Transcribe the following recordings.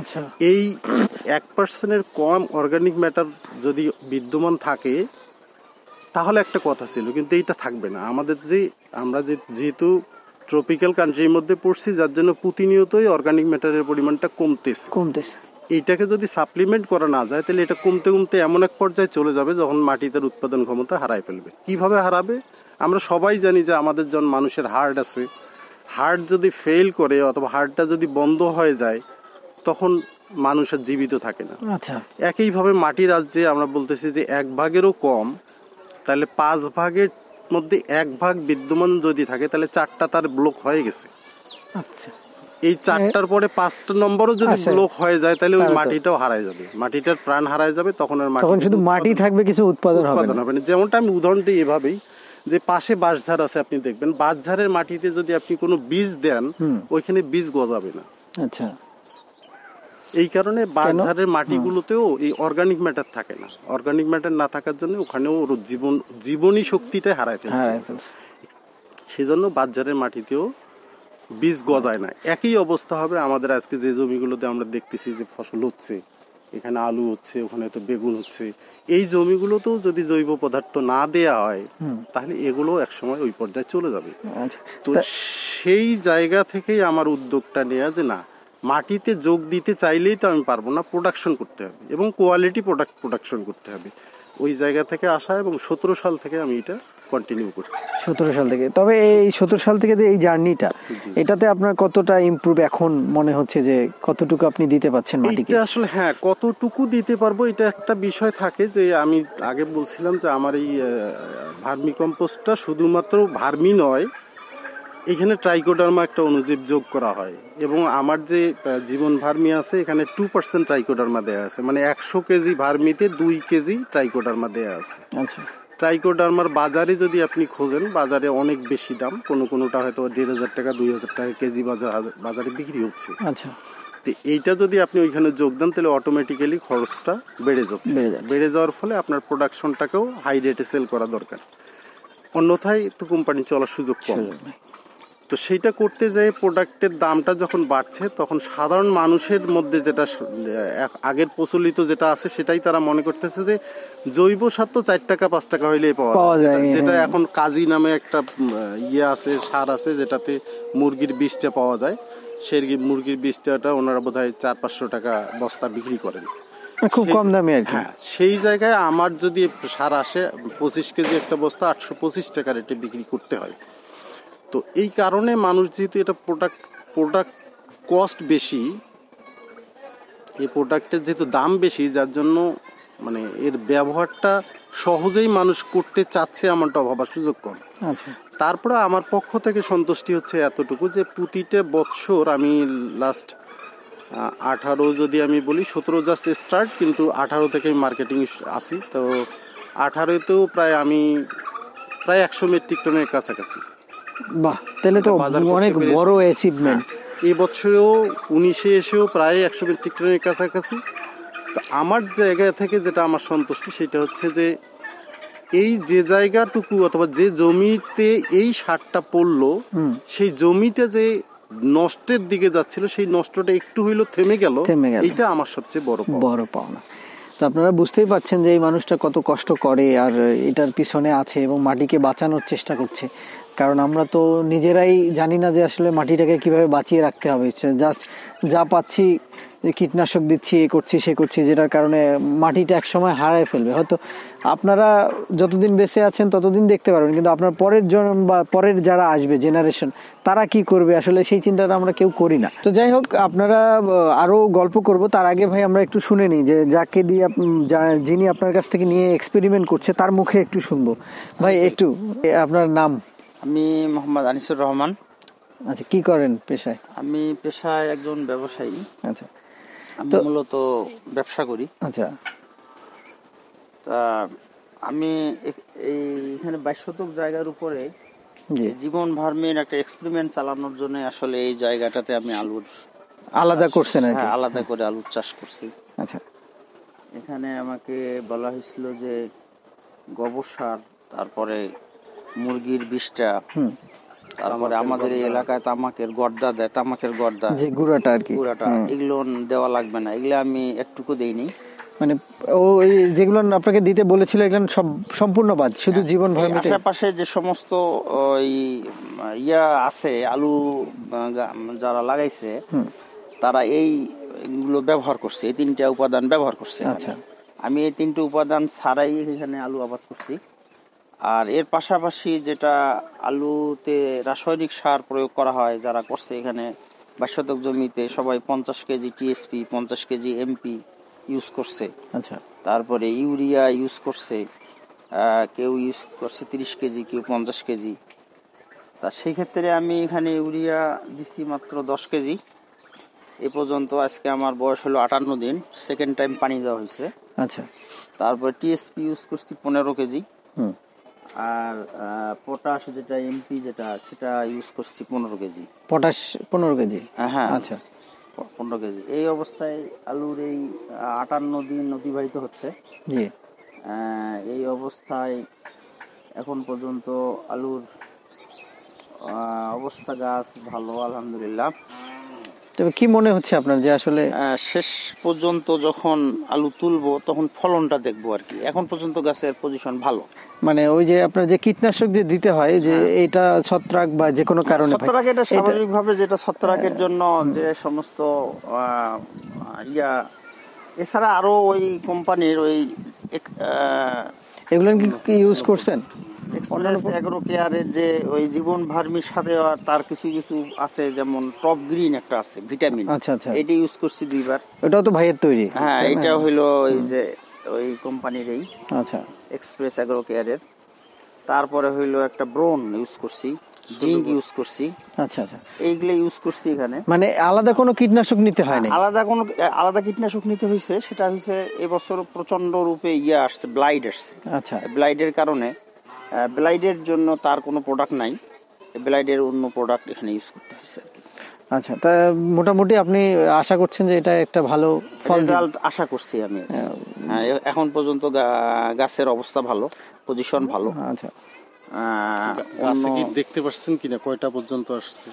আচ্ছা এই এক পার্সেন্টের কম অর্গানিক ম্যাটার যদি বিদ্যমান থাকে তাহলে একটা কথা ছিল কিন্তু এইটা থাকবে না আমাদের যে আমরা যে যেহেতু ট্রপিক্যাল কান্ট্রির মধ্যে পড়ছি যার জন্য প্রতিনিয়তই অর্গানিক ম্যাটারের পরিমাণটা কমতেছে কমতেছে এইটাকে যদি সাপ্লিমেন্ট করা না যায় তাহলে এটা কমতে কমতে এমন এক পর্যায়ে চলে যাবে যখন মাটি তার উৎপাদন ক্ষমতা হারাই ফেলবে কিভাবে হারাবে আমরা সবাই জানি যে আমাদের জন মানুষের হার্ট আছে হার্ট যদি ফেল করে অথবা হার্টটা যদি বন্ধ হয়ে যায় তখন মানুষ আর জীবিত থাকে না আচ্ছা একইভাবে মাটি রাজ্যে আমরা বলতেছি যে এক ভাগেরও কম তাহলে পাঁচ ভাগের মধ্যে এক ভাগ বিদ্যমান যদি থাকে তাহলে চারটা তার ব্লক হয়ে গেছে আচ্ছা এই চারটার পরে পাঁচটা নম্বরও যদি আচ্ছা। ব্লক হয়ে যায় তাহলে ওই মাটিটাও হারায় যাবে মাটিটার প্রাণ হারায় যাবে তখন আর মাটি শুধু মাটি থাকবে কিছু উৎপাদন হবে না যেমনটা আমি উদাহরণটি এভাবেই যে পাশে বাঁশঝাড় আছে আপনি দেখবেন বাঁশঝাড়ের মাটিতে যদি আপনি কোনো বীজ দেন ওইখানে বীজ গজাবে না আচ্ছা এই কারণে বাজারের মাটিগুলোতেও এই অর্গানিক ম্যাটার থাকে না অর্গানিক ম্যাটার না থাকার জন্য ওখানেও জীবন জীবনী শক্তিটা হারায় ফেলছে সেজন্য বাজারের মাটিতেও বীজ গজায় না একই অবস্থা হবে আমাদের আজকে যে জমিগুলোতে আমরা দেখতেছি যে ফসল হচ্ছে এখানে আলু হচ্ছে ওখানে তো বেগুন হচ্ছে এই জমিগুলোতেও যদি জৈব পদার্থ না দেয়া হয় তাহলে এগুলো একসময় ওই পর্যায়ে চলে যাবে আচ্ছা। তো সেই জায়গা থেকেই আমার উদ্যোগটা নেওয়া যে না মাটিতে যোগ দিতে চাইলেই তো আমি পারবো না প্রোডাকশন করতে হবে এবং কোয়ালিটি প্রোডাক্ট প্রোডাকশন করতে হবে ওই জায়গা থেকে আসা এবং সতেরো সাল থেকে আমি এটা কন্টিনিউ করছি সতেরো সাল থেকে তবে এই সতেরো সাল থেকে যে এই জার্নিটা এটাতে আপনার কতটা ইমপ্রুভ এখন মনে হচ্ছে যে কতটুকু আপনি দিতে পাচ্ছেন মাটিকে আসলে হ্যাঁ কতটুকু দিতে পারবো এটা একটা বিষয় থাকে যে আমি আগে বলছিলাম যে আমার এই ভার্মি কম্পোস্টটা শুধুমাত্র ভার্মি নয় এখানে ট্রাইকোডার্মা একটা অনুজীব যোগ করা হয় এবং আমার যে জীবন ভার্মি আছে এখানে টু পার্সেন্ট ট্রাইকোডার্মা দেওয়া আছে মানে একশো কেজি ভার্মিতে দুই কেজি ট্রাইকোডার্মা দেওয়া আছে ট্রাইকোডার্মার আচ্ছা। বাজারে যদি আপনি খোঁজেন বাজারে অনেক বেশি দাম কোনো কোনোটা হয়তো দেড় হাজার টাকা দুই হাজার টাকা কেজি বাজার বাজারে বিক্রি হচ্ছে আচ্ছা তো এইটা যদি আপনি ওইখানে যোগ দেন তাহলে অটোমেটিক্যালি খরচটা বেড়ে যাচ্ছে বেড়ে যাওয়ার ফলে আপনার প্রোডাকশনটাকেও হাই রেটে সেল করা দরকার অন্যথায় তো কোম্পানি চলার সুযোগ কম তো সেইটা করতে যেয়ে প্রোডাক্টের দামটা যখন বাড়ছে তখন সাধারণ মানুষের মধ্যে যেটা আগের প্রচলিত যেটা আছে সেটাই তারা মনে করতেছে যে জৈব সার তো চার টাকা পাঁচ টাকা হইলেই পাওয়া যায় হ্যাঁ। যেটা এখন কাজী নামে একটা ইয়ে আছে সার আছে যেটাতে মুরগির বীজটা পাওয়া যায় সেই মুরগির বীজটা ওনারা বোধ হয় চার পাঁচশো টাকা বস্তা বিক্রি করেন মানে খুব কম দামে আর হ্যাঁ সেই জায়গায় আমার যদি সার আসে পঁচিশ কেজি একটা বস্তা আটশো পঁচিশ টাকা রেটে বিক্রি করতে হয় তো এই কারণে মানুষ যেহেতু এটা প্রোডাক্ট প্রোডাক্ট কস্ট বেশি এই প্রোডাক্টের যেহেতু দাম বেশি যার জন্য মানে এর ব্যবহারটা সহজেই মানুষ করতে চাচ্ছে আমারটা ভাবার সুযোগ কম আচ্ছা। তারপরে আমার পক্ষ থেকে সন্তুষ্টি হচ্ছে এতটুকু যে প্রতিটা বছর আমি লাস্ট আঠারো যদি আমি বলি সতেরো জাস্ট স্টার্ট কিন্তু আঠারো থেকে মার্কেটিং আসি তো আঠারোতেও প্রায় আমি প্রায় একশো মেট্রিক টনের কাছাকাছি বাহ তাহলে তো অনেক বড় অ্যাচিভমেন্ট এই বছরেও উনিশে এসেও প্রায় একশো মেট্রিক টনের কাছাকাছি আমার জায়গা থেকে যেটা আমার সন্তুষ্টি সেটা হচ্ছে যে এই যে জায়গাটুকু অথবা যে জমিতে এই সারটা পড়ল সেই জমিটা যে নষ্টের দিকে যাচ্ছিল সেই নষ্টটা একটু হইলো থেমে গেল এটা আমার সবচেয়ে বড় বড় পাওনা তো আপনারা বুঝতেই পারছেন যে এই মানুষটা কত কষ্ট করে আর এটার পিছনে আছে এবং মাটিকে বাঁচানোর চেষ্টা করছে কারণ আমরা তো নিজেরাই জানি না যে আসলে মাটিটাকে কিভাবে বাঁচিয়ে রাখতে হবে জাস্ট যা পাচ্ছি যে কীটনাশক দিচ্ছি এ করছি সে করছি যেটার কারণে মাটিটা এক সময় হারায় ফেলবে হয়তো আপনারা যতদিন বেঁচে আছেন ততদিন দেখতে পারবেন কিন্তু আপনার পরের জন বা পরের যারা আসবে জেনারেশন তারা কি করবে আসলে সেই চিন্তাটা আমরা কেউ করি না তো যাই হোক আপনারা আরও গল্প করব তার আগে ভাই আমরা একটু শুনে নিই যে যাকে দিয়ে যিনি আপনার কাছ থেকে নিয়ে এক্সপেরিমেন্ট করছে তার মুখে একটু শুনবো ভাই একটু আপনার নাম আমি মোহাম্মদ আনিসুর রহমান আচ্ছা কি করেন পেশায় আমি পেশায় একজন ব্যবসায়ী আচ্ছা আমি মূলত ব্যবসা করি আচ্ছা তা আমি এই এখানে বাইশ শতক জায়গার উপরে জীবন ভার্মের একটা এক্সপেরিমেন্ট চালানোর জন্য আসলে এই জায়গাটাতে আমি আলুর আলাদা করছেন হ্যাঁ, আলাদা করে আলুর চাষ করছি আচ্ছা এখানে আমাকে বলা হয়েছিল যে গোবর সার তারপরে মুরগির বিষটা তারপরে আমাদের এই এলাকায় তামাকের গর্দা দেয় তামাকের গর্দা যে গুড়াটা আর কি গুড়াটা এগুলো দেওয়া লাগবে না এগুলো আমি একটুকু দেইনি মানে ওই যেগুলো আপনাকে দিতে বলেছিল এগুলো সব সম্পূর্ণ বাদ শুধু হ্যাঁ, জীবন ভয় মিটে আশেপাশে যে সমস্ত ওই ইয়া আছে আলু যারা লাগাইছে তারা এই গুলো ব্যবহার করছে এই তিনটা উপাদান ব্যবহার করছে আচ্ছা আমি এই তিনটে উপাদান ছাড়াই এখানে আলু আবাদ করছি আর এর পাশাপাশি যেটা আলুতে রাসায়নিক সার প্রয়োগ করা হয় যারা করছে এখানে বাইশ শতক জমিতে সবাই পঞ্চাশ কেজি টিএসপি পঞ্চাশ কেজি এমপি ইউজ করছে আচ্ছা তারপরে ইউরিয়া ইউজ করছে কেউ ইউজ করছে তিরিশ কেজি কেউ পঞ্চাশ কেজি তা সেই ক্ষেত্রে আমি এখানে ইউরিয়া দিছি মাত্র দশ কেজি এ পর্যন্ত আজকে আমার বয়স হলো আটান্ন দিন সেকেন্ড টাইম পানি দেওয়া হয়েছে আচ্ছা তারপরে টিএসপি ইউজ করছি পনেরো কেজি আর পটাশ যেটা এমপি যেটা সেটা ইউজ করছি পনেরো কেজি পটাশ পনেরো কেজি হ্যাঁ, হ্যাঁ। আচ্ছা পনেরো কেজি এই অবস্থায় আলুর এই আটান্ন দিন অতিবাহিত হচ্ছে এই অবস্থায় এখন পর্যন্ত আলুর অবস্থা গাছ ভালো আলহামদুলিল্লাহ তবে কি মনে হচ্ছে আপনার যে আসলে শেষ পর্যন্ত যখন আলু তুলবো তখন ফলনটা দেখবো আর কি এখন পর্যন্ত গাছের পজিশন ভালো মানে ওই যে আপনার যে কীটনাশক যে দিতে হয় যে হ্যাঁ। এটা ছত্রাক বা যে কোনো কারণে ছত্রাক এটা স্বাভাবিকভাবে যেটা ছত্রাকের জন্য যে সমস্ত ইয়া এছাড়া আরো ওই কোম্পানির ওই এগুলো কি ইউজ করছেন অ্যাগ্রো কেয়ারের যে ওই জীবন ভার্মির সাথে তার কিছু কিছু আছে যেমন টপ গ্রিন একটা আছে ভিটামিন আচ্ছা আচ্ছা এটা ইউজ করছি দুইবার এটাও তো ভাইয়ের তৈরি হ্যাঁ এটা হলো ওই যে ওই আচ্ছা এক্সপ্রেস অ্যাগ্রো কেয়ারের তারপরে হইলো একটা ব্রোন ইউজ করছি জিঙ্ক ইউজ করছি আচ্ছা আচ্ছা এইগুলো ইউজ করছি এখানে মানে আলাদা কোনো কীটনাশক নিতে হয় না আলাদা কোনো আলাদা কীটনাশক নিতে হয়েছে সেটা হচ্ছে এবছর প্রচন্ড রূপে ইয়ে আসছে ব্লাইড আসছে আচ্ছা ব্লাইডের কারণে ব্লাইডের জন্য তার কোনো প্রোডাক্ট নাই ব্লাইডের অন্য প্রোডাক্ট এখানে ইউজ করতে হয়েছে আর কি আচ্ছা তা মোটামুটি আপনি আশা করছেন যে এটা একটা ভালো ফল রেজাল্ট আশা করছি আমি হ্যাঁ, হ্যাঁ, এখন পর্যন্ত গাছের অবস্থা ভালো পজিশন ভালো আচ্ছা গাছে কি দেখতে পাচ্ছেন কিনা কয়টা পর্যন্ত আসছে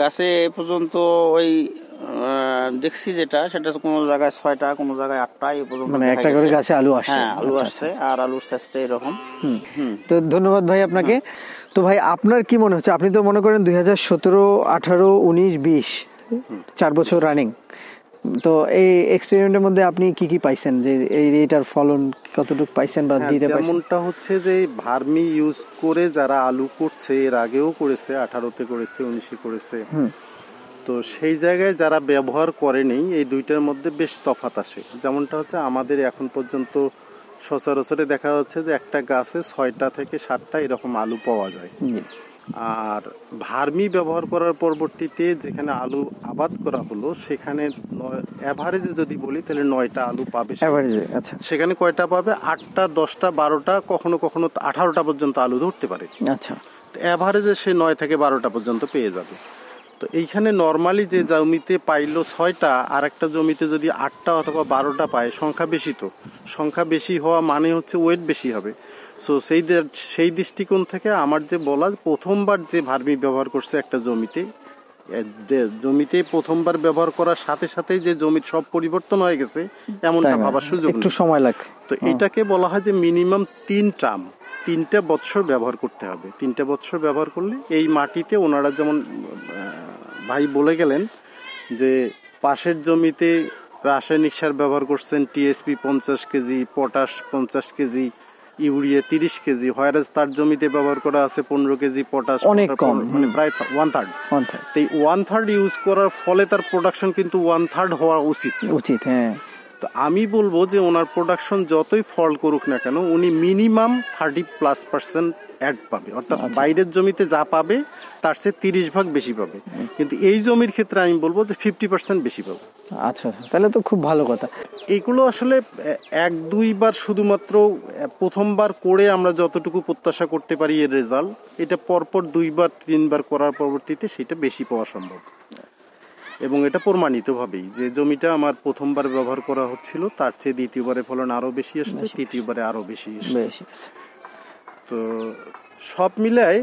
গাছে এ পর্যন্ত ওই দেখছি যেটা সেটা কোনো জায়গায় ছয়টা কোনো জায়গায় আটটা এই পর্যন্ত মানে একটা করে গাছে আলু আসে হ্যাঁ আলু আচ্ছা, আসছে আচ্ছা, আর আলুর চেষ্টা এরকম তো ধন্যবাদ ভাই আপনাকে তো ভাই আপনার কি মনে হচ্ছে আপনি তো মনে করেন দুই হাজার সতেরো আঠারো উনিশ বিশ চার বছর রানিং তো এই এক্সপেরিমেন্টের মধ্যে আপনি কি কি পাইছেন যে এই এটার ফলন কতটুকু পাইছেন বা হ্যাঁ, দিতে পারছেন যেমনটা হচ্ছে যে ভার্মি ইউজ করে যারা আলু করছে এর আগেও করেছে আঠারোতে করেছে উনিশে করেছে তো সেই জায়গায় যারা ব্যবহার করেনি এই দুইটার মধ্যে বেশ তফাত আসে যেমনটা হচ্ছে আমাদের এখন পর্যন্ত সচরাচরে দেখা যাচ্ছে যে একটা গাছে ছয়টা থেকে সাতটা এরকম আলু পাওয়া যায় আর ভার্মি ব্যবহার করার পরবর্তীতে যেখানে আলু আবাদ করা হলো সেখানে অ্যাভারেজে যদি বলি তাহলে নয়টা আলু পাবে আচ্ছা সেখানে কয়টা পাবে আটটা দশটা বারোটা কখনো কখনো আঠারোটা পর্যন্ত আলু ধরতে পারে আচ্ছা অ্যাভারেজে সে নয় থেকে বারোটা পর্যন্ত পেয়ে যাবে তো এইখানে নর্মালি যে জমিতে পাইলো ছয়টা আর একটা জমিতে যদি আটটা অথবা বারোটা পায় সংখ্যা বেশি তো সংখ্যা বেশি হওয়া মানে হচ্ছে ওয়েট বেশি হবে সো সেই সেই দৃষ্টিকোণ থেকে আমার যে বলা প্রথমবার যে ভার্মি ব্যবহার করছে একটা জমিতে জমিতে প্রথমবার ব্যবহার করার সাথে সাথে যে জমির সব পরিবর্তন হয়ে গেছে এমনটা ভাবার সুযোগ একটু সময় লাগে তো এটাকে বলা হয় যে মিনিমাম তিন টার্ম তিনটা বৎসর ব্যবহার করতে হবে তিনটা বৎসর ব্যবহার করলে এই মাটিতে ওনারা যেমন ভাই বলে গেলেন যে পাশের জমিতে রাসায়নিক সার ব্যবহার করছেন টিএসপি পঞ্চাশ কেজি পটাশ পঞ্চাশ কেজি ইউরিয়া তিরিশ কেজি হোয়ারাস তার জমিতে ব্যবহার করা আছে পনেরো কেজি পটাশ অনেক কম মানে প্রায় one third one third one third use করার ফলে তার প্রোডাকশন কিন্তু ওয়ান থার্ড হওয়া উচিত উচিত হ্যাঁ তো আমি বলবো যে ওনার প্রোডাকশন যতই ফল করুক না কেন উনি minimum thirty plus percent add পাবে অর্থাৎ আচ্ছা। বাইরের জমিতে যা পাবে তার চেয়ে তিরিশ ভাগ বেশি পাবে কিন্তু এই জমির ক্ষেত্রে আমি বলবো যে ফিফটি পার্সেন্ট বেশি পাবে আচ্ছা, আচ্ছা তাহলে তো খুব ভালো কথা এগুলো আসলে এক দুইবার শুধুমাত্র প্রথমবার করে আমরা যতটুকু প্রত্যাশা করতে পারি এর রেজাল্ট এটা পরপর দুইবার তিনবার করার পরবর্তীতে সেটা বেশি পাওয়া সম্ভব এবং এটা প্রমাণিতভাবেই যে জমিটা আমার প্রথমবার ব্যবহার করা হচ্ছিল তার চেয়ে দ্বিতীয়বারে ফলন আরও বেশি এসছে তৃতীয়বারে আরও বেশি তো সব মিলায়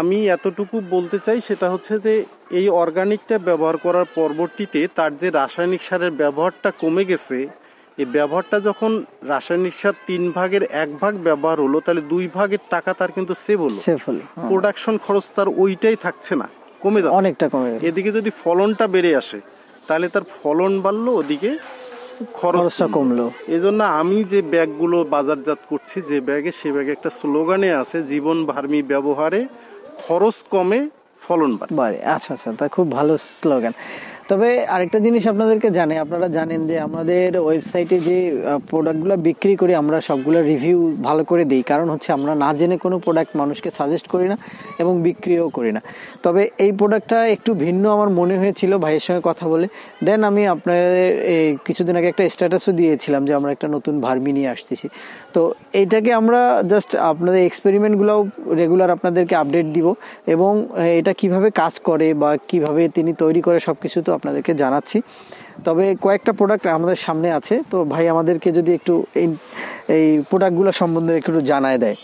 আমি এতটুকু বলতে চাই সেটা হচ্ছে যে এই অর্গানিকটা ব্যবহার করার পরবর্তীতে তার যে রাসায়নিক সারের ব্যবহারটা কমে গেছে এই ব্যবহারটা যখন রাসায়নিক সার তিন ভাগের এক ভাগ ব্যবহার হলো তাহলে দুই ভাগের টাকা তার কিন্তু সেভ হলো প্রোডাকশন হ্যাঁ। খরচ তার ওইটাই থাকছে না কমে যাচ্ছে অনেকটা কমে যাচ্ছে এদিকে যদি ফলনটা বেড়ে আসে তাহলে তার ফলন বাড়লো ওদিকে খরচটা কমলো এই জন্য আমি যে ব্যাগগুলো বাজারজাত করছি যে ব্যাগে সে ব্যাগে একটা স্লোগানে আছে জীবন ভার্মি ব্যবহারে খরচ কমে ফলন বাড়ে আচ্ছা আচ্ছা তা খুব ভালো স্লোগান তবে আরেকটা জিনিস আপনাদেরকে জানে আপনারা জানেন যে আমাদের ওয়েবসাইটে যে প্রোডাক্টগুলো বিক্রি করি আমরা সবগুলো রিভিউ ভালো করে দিই কারণ হচ্ছে আমরা না জেনে কোনো প্রোডাক্ট মানুষকে সাজেস্ট করি না এবং বিক্রিও করি না তবে এই প্রোডাক্টটা একটু ভিন্ন আমার মনে হয়েছিল ভাইয়ের সঙ্গে কথা বলে দেন আমি আপনাদের কিছুদিন আগে একটা স্ট্যাটাসও দিয়েছিলাম যে আমরা একটা নতুন ভার্মি নিয়ে আসতেছি তো এটাকে আমরা জাস্ট আপনাদের এক্সপেরিমেন্টগুলোও রেগুলার আপনাদেরকে আপডেট দিব এবং হ্যাঁ, এটা কিভাবে কাজ করে বা কিভাবে তিনি তৈরি করে সব কিছু তো আপনাদেরকে জানাচ্ছি তবে কয়েকটা প্রোডাক্ট আমাদের সামনে আছে তো ভাই আমাদেরকে যদি একটু এই এই প্রোডাক্টগুলো সম্বন্ধে একটু জানায় দেয়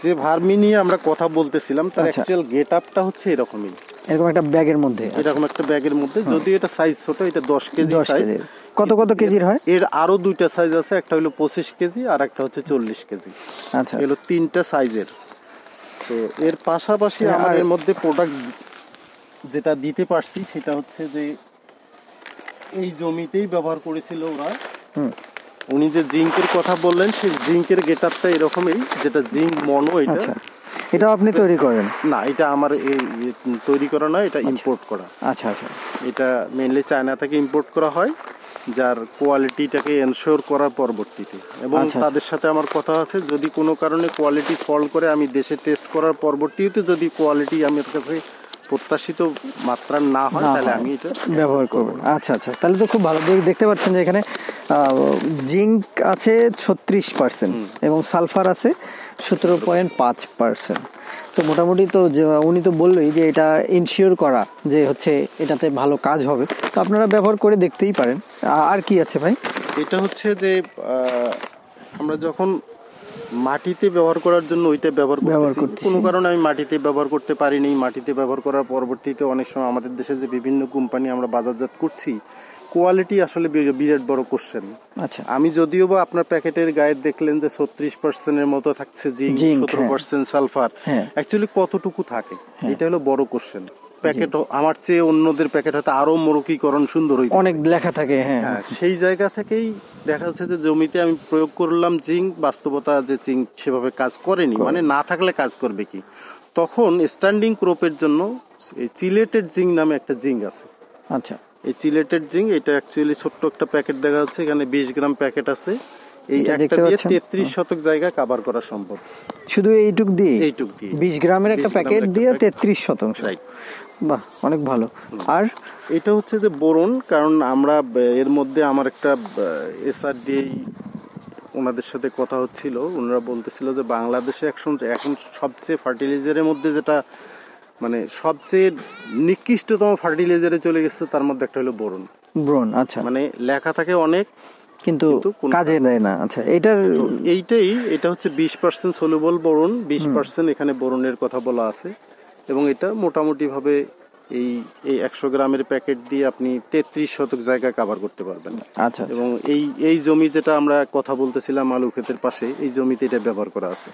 যে ভার্মি নিয়ে আমরা কথা বলতেছিলাম তার অ্যাকচুয়াল গেট আপটা হচ্ছে এরকমই এরকম একটা ব্যাগের মধ্যে এরকম একটা ব্যাগের মধ্যে যদি এটা সাইজ ছোট এটা দশ কেজি সাইজ কত কত কেজির হয় এর আরো দুইটা সাইজ আছে একটা হলো পঁচিশ কেজি আর একটা হচ্ছে চল্লিশ কেজি আচ্ছা এগুলো তিনটা সাইজের তো এর পাশাপাশি আমার এর মধ্যে প্রোডাক্ট যেটা দিতে পারছি সেটা হচ্ছে যে এই জমিতেই ব্যবহার করেছিল ওরা উনি যে জিঙ্কের কথা বললেন সেই জিঙ্কের গেটারটা এরকমই যেটা জিঙ্ক মনো এটা আচ্ছা। এটা আপনি তৈরি করেন না এটা আমার এই ইয়ে তৈরি করা নয় এটা ইম্পোর্ট আচ্ছা। করা আচ্ছা আচ্ছা এটা মেনলি চায়না থেকে ইম্পোর্ট করা হয় যার কোয়ালিটিটাকে এনশোর করার পরবর্তীতে এবং আচ্ছা, আচ্ছা। তাদের সাথে আমার কথা আছে যদি কোনো কারণে কোয়ালিটি ফল করে আমি দেশে টেস্ট করার পরবর্তীতে যদি কোয়ালিটি আমার কাছে প্রত্যাশিত মাত্রা না হয় তাহলে আমি এটা ব্যবহার করব আচ্ছা আচ্ছা তাহলে তো খুব ভালো দেখতে পাচ্ছেন যে এখানে জিঙ্ক আছে ছত্রিশ পার্সেন্ট এবং সালফার আছে সতেরো পয়েন্ট পাঁচ পার্সেন্ট তো মোটামুটি তো উনি তো বললোই যে এটা ইনশিওর করা যে হচ্ছে এটাতে ভালো কাজ হবে তো আপনারা ব্যবহার করে দেখতেই পারেন আর কি আছে ভাই এটা হচ্ছে যে আমরা যখন মাটিতে ব্যবহার করার জন্য ওইটা ব্যবহার ব্যবহার করি কোনো কারণে আমি মাটিতে ব্যবহার করতে পারিনি মাটিতে ব্যবহার করার পরবর্তীতে অনেক সময় আমাদের দেশে যে বিভিন্ন কোম্পানি আমরা বাজারজাত করছি কোয়ালিটি আসলে বিরাট বড় কোশ্চেন আচ্ছা আমি যদিও বা আপনার প্যাকেটের গায়ে দেখলেন যে ছত্রিশ পার্সেন্টের মতো থাকছে জিঙ্ক হ্যাঁ। সতেরো পার্সেন্ট সালফার অ্যাকচুয়ালি কতটুকু থাকে হ্যাঁ। এটা হলো বড় কোশ্চেন প্যাকেট আমার চেয়ে অন্যদের প্যাকেট হয়তো আরো মরকীকরণ সুন্দর অনেক লেখা থাকে হ্যাঁ।, হ্যাঁ সেই জায়গা থেকেই দেখা যাচ্ছে যে জমিতে আমি প্রয়োগ করলাম জিঙ্ক বাস্তবতা যে জিঙ্ক সেভাবে কাজ করেনি মানে না থাকলে কাজ করবে কি তখন স্ট্যান্ডিং ক্রপের জন্য এই চিলেটেড জিঙ্ক নামে একটা জিঙ্ক আছে আচ্ছা এই চিলেটেড জিঙ্ক এটা অ্যাকচুয়ালি ছোট্ট একটা প্যাকেট দেখা যাচ্ছে এখানে বিশ গ্রাম প্যাকেট আছে এই একটা দিয়ে তেত্রিশ শতক জায়গা কাভার করা সম্ভব শুধু এইটুক দিয়ে এইটুক দিয়ে বিশ গ্রামের একটা প্যাকেট দিয়ে তেত্রিশ শতাংশ বাহ অনেক ভালো আর এটা হচ্ছে যে বোরন কারণ আমরা এর মধ্যে আমার একটা এসআরডি ওনাদের সাথে কথা হচ্ছিল ওনারা বলতেছিল যে বাংলাদেশে এখন এখন সবচেয়ে ফার্টিলাইজারের মধ্যে যেটা মানে সবচেয়ে নিকৃষ্টতম ফার্টিলাইজারে চলে গেছে তার মধ্যে একটা হলো বোরন ব্রন আচ্ছা মানে লেখা থাকে অনেক কিন্তু কাজে দেয় না আচ্ছা এটার এইটাই এটা হচ্ছে বিশ পার্সেন্ট সলুবল বোরন বিশ পার্সেন্ট এখানে বোরনের কথা বলা আছে এবং এটা মোটামুটিভাবে এই এই একশো গ্রামের প্যাকেট দিয়ে আপনি তেত্রিশ শতক জায়গা কাভার করতে পারবেন আচ্ছা, আচ্ছা এবং এই এই জমি যেটা আমরা কথা বলতেছিলাম আলু ক্ষেতের পাশে এই জমিতে এটা ব্যবহার করা আছে